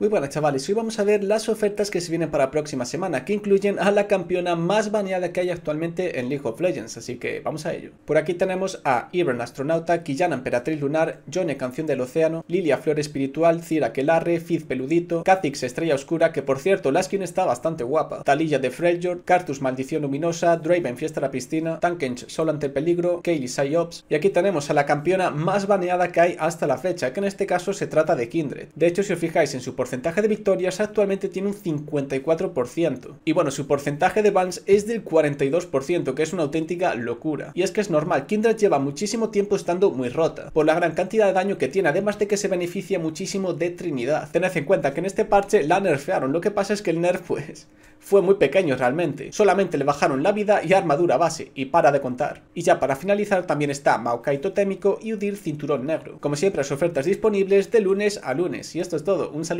Muy buenas chavales, hoy vamos a ver las ofertas que se vienen para la próxima semana, que incluyen a la campeona más baneada que hay actualmente en League of Legends, así que vamos a ello. Por aquí tenemos a Ivern Astronauta, Killana Emperatriz Lunar, Johnny Canción del Océano, Lilia Flor Espiritual, Cira Kelarre, Fizz Peludito, Kha'Zix Estrella Oscura, que por cierto la skin está bastante guapa, Talilla de Freljord, Cartus Maldición Luminosa, Draven Fiesta la Piscina, Tankench Sol ante el Peligro, Kaylee Psyops, y aquí tenemos a la campeona más baneada que hay hasta la fecha, que en este caso se trata de Kindred. De hecho si os fijáis en su porcentaje porcentaje de victorias actualmente tiene un 54%. Y bueno, su porcentaje de bans es del 42%, que es una auténtica locura. Y es que es normal, Kindred lleva muchísimo tiempo estando muy rota, por la gran cantidad de daño que tiene, además de que se beneficia muchísimo de Trinidad. Tened en cuenta que en este parche la nerfearon, lo que pasa es que el nerf pues fue muy pequeño realmente, solamente le bajaron la vida y armadura base, y para de contar. Y ya para finalizar también está Maokai Totémico y Udir Cinturón Negro. Como siempre, las ofertas disponibles de lunes a lunes. Y esto es todo, un saludo.